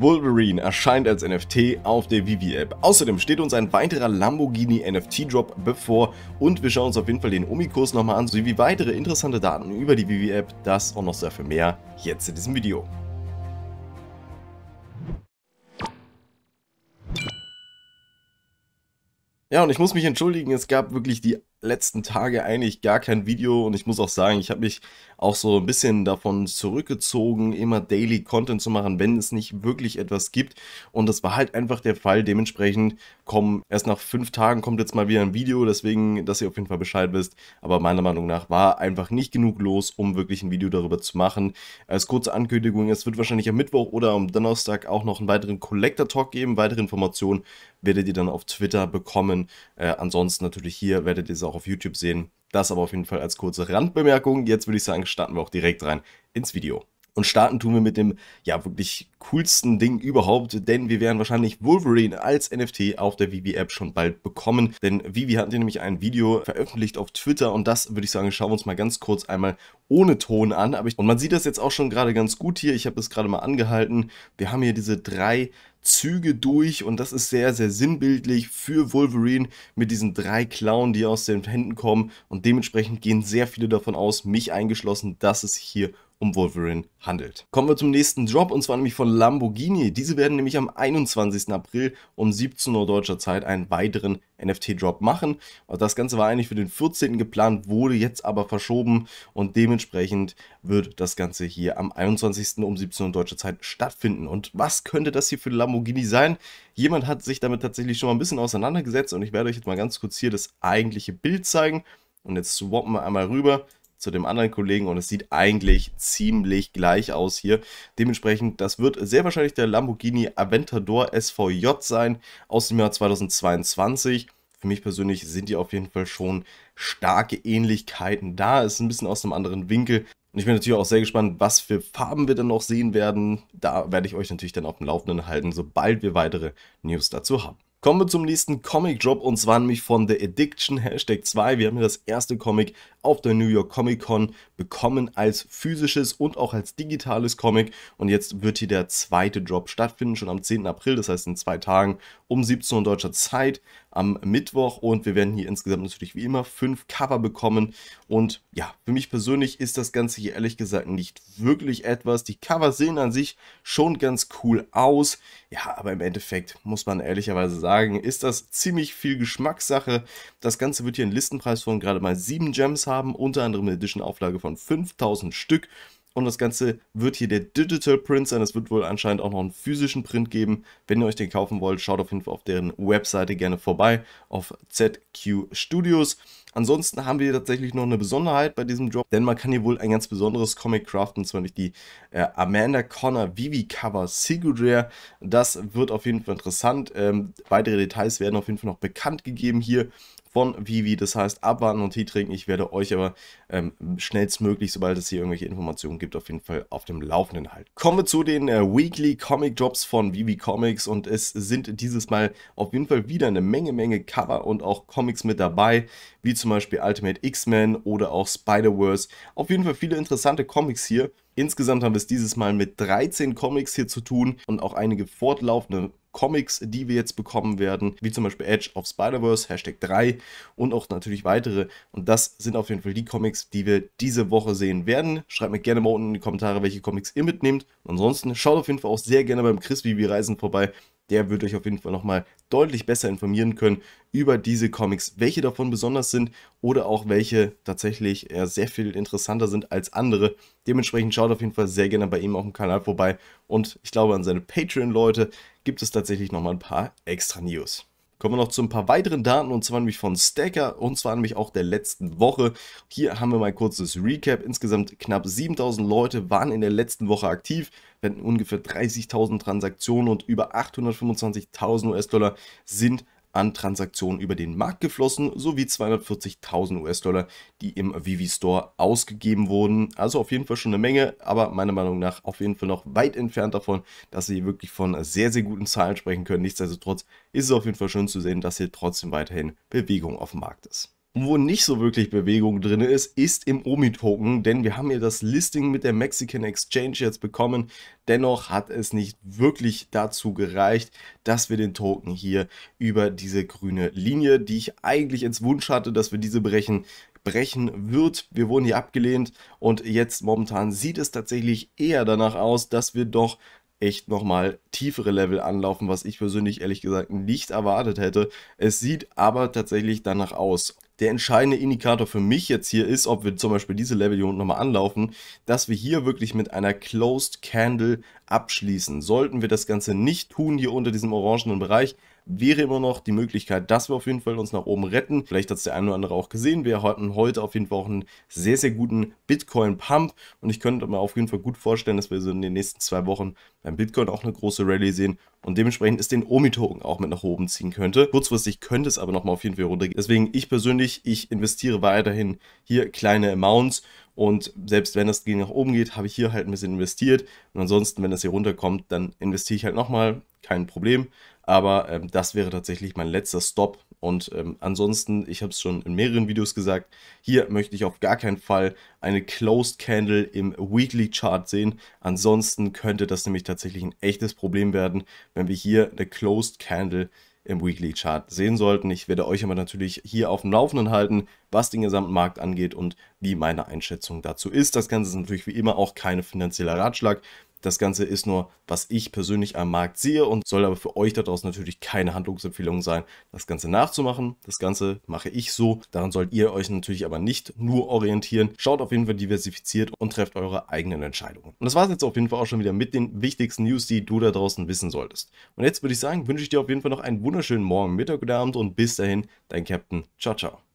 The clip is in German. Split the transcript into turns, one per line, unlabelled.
Wolverine erscheint als NFT auf der Vivi-App. Außerdem steht uns ein weiterer Lamborghini NFT-Drop bevor und wir schauen uns auf jeden Fall den Omi-Kurs nochmal an, sowie weitere interessante Daten über die Vivi-App. Das und noch sehr viel mehr jetzt in diesem Video. Ja, und ich muss mich entschuldigen, es gab wirklich die letzten Tage eigentlich gar kein Video und ich muss auch sagen, ich habe mich auch so ein bisschen davon zurückgezogen, immer Daily Content zu machen, wenn es nicht wirklich etwas gibt. Und das war halt einfach der Fall. Dementsprechend kommen erst nach fünf Tagen kommt jetzt mal wieder ein Video, deswegen, dass ihr auf jeden Fall Bescheid wisst. Aber meiner Meinung nach war einfach nicht genug los, um wirklich ein Video darüber zu machen. Als kurze Ankündigung, es wird wahrscheinlich am Mittwoch oder am Donnerstag auch noch einen weiteren Collector Talk geben. Weitere Informationen werdet ihr dann auf Twitter bekommen. Äh, ansonsten natürlich hier werdet ihr es auch auch auf YouTube sehen. Das aber auf jeden Fall als kurze Randbemerkung. Jetzt würde ich sagen, starten wir auch direkt rein ins Video. Und starten tun wir mit dem, ja, wirklich coolsten Ding überhaupt, denn wir werden wahrscheinlich Wolverine als NFT auf der Vivi-App schon bald bekommen, denn Vivi hat nämlich ein Video veröffentlicht auf Twitter und das, würde ich sagen, schauen wir uns mal ganz kurz einmal ohne Ton an. und man sieht das jetzt auch schon gerade ganz gut hier, ich habe das gerade mal angehalten. Wir haben hier diese drei Züge durch und das ist sehr, sehr sinnbildlich für Wolverine mit diesen drei Klauen, die aus den Händen kommen und dementsprechend gehen sehr viele davon aus, mich eingeschlossen, dass es hier um Wolverine handelt. Kommen wir zum nächsten Drop und zwar nämlich von Lamborghini. Diese werden nämlich am 21. April um 17 Uhr deutscher Zeit einen weiteren NFT-Drop machen. Das Ganze war eigentlich für den 14. geplant, wurde jetzt aber verschoben und dementsprechend wird das Ganze hier am 21. um 17 Uhr deutscher Zeit stattfinden. Und was könnte das hier für Lamborghini sein? Jemand hat sich damit tatsächlich schon mal ein bisschen auseinandergesetzt und ich werde euch jetzt mal ganz kurz hier das eigentliche Bild zeigen. Und jetzt swappen wir einmal rüber zu dem anderen Kollegen und es sieht eigentlich ziemlich gleich aus hier. Dementsprechend, das wird sehr wahrscheinlich der Lamborghini Aventador SVJ sein aus dem Jahr 2022. Für mich persönlich sind die auf jeden Fall schon starke Ähnlichkeiten da. Ist ein bisschen aus einem anderen Winkel. Und ich bin natürlich auch sehr gespannt, was für Farben wir dann noch sehen werden. Da werde ich euch natürlich dann auf dem Laufenden halten, sobald wir weitere News dazu haben. Kommen wir zum nächsten Comic-Drop und zwar nämlich von The Addiction Hashtag 2. Wir haben hier das erste Comic auf der New York Comic Con bekommen als physisches und auch als digitales Comic. Und jetzt wird hier der zweite Drop stattfinden, schon am 10. April, das heißt in zwei Tagen um 17 Uhr deutscher Zeit am Mittwoch. Und wir werden hier insgesamt natürlich wie immer fünf Cover bekommen. Und ja, für mich persönlich ist das Ganze hier ehrlich gesagt nicht wirklich etwas. Die Cover sehen an sich schon ganz cool aus. Ja, aber im Endeffekt muss man ehrlicherweise sagen, ist das ziemlich viel Geschmackssache. Das Ganze wird hier einen Listenpreis von gerade mal 7 Gems haben haben, unter anderem eine Edition-Auflage von 5000 Stück. Und das Ganze wird hier der Digital Print sein. Es wird wohl anscheinend auch noch einen physischen Print geben. Wenn ihr euch den kaufen wollt, schaut auf jeden Fall auf deren Webseite gerne vorbei, auf ZQ Studios. Ansonsten haben wir tatsächlich noch eine Besonderheit bei diesem Job, denn man kann hier wohl ein ganz besonderes Comic craften, zwar nicht die äh, Amanda Connor Vivi Cover Sigurdare. Das wird auf jeden Fall interessant. Ähm, weitere Details werden auf jeden Fall noch bekannt gegeben hier von Vivi. Das heißt, abwarten und Tee trinken. Ich werde euch aber ähm, schnellstmöglich, sobald es hier irgendwelche Informationen gibt, auf jeden Fall auf dem Laufenden halten. Kommen wir zu den äh, Weekly Comic Drops von Vivi Comics und es sind dieses Mal auf jeden Fall wieder eine Menge, Menge Cover und auch Comics mit dabei, wie zum Beispiel Ultimate X-Men oder auch spider wars Auf jeden Fall viele interessante Comics hier. Insgesamt haben wir es dieses Mal mit 13 Comics hier zu tun und auch einige fortlaufende Comics, die wir jetzt bekommen werden, wie zum Beispiel Edge of Spider-Verse, Hashtag 3 und auch natürlich weitere. Und das sind auf jeden Fall die Comics, die wir diese Woche sehen werden. Schreibt mir gerne mal unten in die Kommentare, welche Comics ihr mitnehmt. ansonsten schaut auf jeden Fall auch sehr gerne beim Chris Vivi Reisen vorbei. Der wird euch auf jeden Fall nochmal deutlich besser informieren können über diese Comics, welche davon besonders sind oder auch welche tatsächlich sehr viel interessanter sind als andere. Dementsprechend schaut auf jeden Fall sehr gerne bei ihm auf dem Kanal vorbei und ich glaube an seine Patreon-Leute, gibt es tatsächlich nochmal ein paar extra News. Kommen wir noch zu ein paar weiteren Daten und zwar nämlich von Stacker und zwar nämlich auch der letzten Woche. Hier haben wir mal ein kurzes Recap. Insgesamt knapp 7000 Leute waren in der letzten Woche aktiv, wir ungefähr 30.000 Transaktionen und über 825.000 US-Dollar sind an Transaktionen über den Markt geflossen, sowie 240.000 US-Dollar, die im Vivi Store ausgegeben wurden. Also auf jeden Fall schon eine Menge, aber meiner Meinung nach auf jeden Fall noch weit entfernt davon, dass sie wirklich von sehr, sehr guten Zahlen sprechen können. Nichtsdestotrotz ist es auf jeden Fall schön zu sehen, dass hier trotzdem weiterhin Bewegung auf dem Markt ist wo nicht so wirklich Bewegung drin ist, ist im OMI-Token, denn wir haben ja das Listing mit der Mexican Exchange jetzt bekommen. Dennoch hat es nicht wirklich dazu gereicht, dass wir den Token hier über diese grüne Linie, die ich eigentlich ins Wunsch hatte, dass wir diese brechen, brechen wird. Wir wurden hier abgelehnt und jetzt momentan sieht es tatsächlich eher danach aus, dass wir doch echt nochmal tiefere Level anlaufen, was ich persönlich ehrlich gesagt nicht erwartet hätte. Es sieht aber tatsächlich danach aus der entscheidende Indikator für mich jetzt hier ist, ob wir zum Beispiel diese Level hier unten nochmal anlaufen, dass wir hier wirklich mit einer Closed Candle abschließen. Sollten wir das Ganze nicht tun, hier unter diesem orangenen Bereich, wäre immer noch die Möglichkeit, dass wir auf jeden Fall uns nach oben retten. Vielleicht hat es der eine oder andere auch gesehen. Wir hatten heute auf jeden Fall auch einen sehr, sehr guten Bitcoin-Pump und ich könnte mir auf jeden Fall gut vorstellen, dass wir so in den nächsten zwei Wochen beim Bitcoin auch eine große Rallye sehen und dementsprechend ist den Omi-Token auch mit nach oben ziehen könnte. Kurzfristig könnte es aber nochmal auf jeden Fall runtergehen. Deswegen ich persönlich, ich investiere weiterhin hier kleine Amounts und selbst wenn das gegen nach oben geht, habe ich hier halt ein bisschen investiert und ansonsten, wenn das hier runterkommt, dann investiere ich halt nochmal, kein Problem. Aber ähm, das wäre tatsächlich mein letzter Stop. Und ähm, ansonsten, ich habe es schon in mehreren Videos gesagt, hier möchte ich auf gar keinen Fall eine Closed Candle im Weekly Chart sehen. Ansonsten könnte das nämlich tatsächlich ein echtes Problem werden, wenn wir hier eine Closed Candle im Weekly Chart sehen sollten. Ich werde euch aber natürlich hier auf dem Laufenden halten, was den gesamten Markt angeht und wie meine Einschätzung dazu ist. Das Ganze ist natürlich wie immer auch kein finanzieller Ratschlag. Das Ganze ist nur, was ich persönlich am Markt sehe und soll aber für euch daraus natürlich keine Handlungsempfehlung sein, das Ganze nachzumachen. Das Ganze mache ich so. Daran sollt ihr euch natürlich aber nicht nur orientieren. Schaut auf jeden Fall diversifiziert und trefft eure eigenen Entscheidungen. Und das war es jetzt auf jeden Fall auch schon wieder mit den wichtigsten News, die du da draußen wissen solltest. Und jetzt würde ich sagen, wünsche ich dir auf jeden Fall noch einen wunderschönen Morgen, Mittag oder Abend und bis dahin, dein Captain. Ciao, ciao.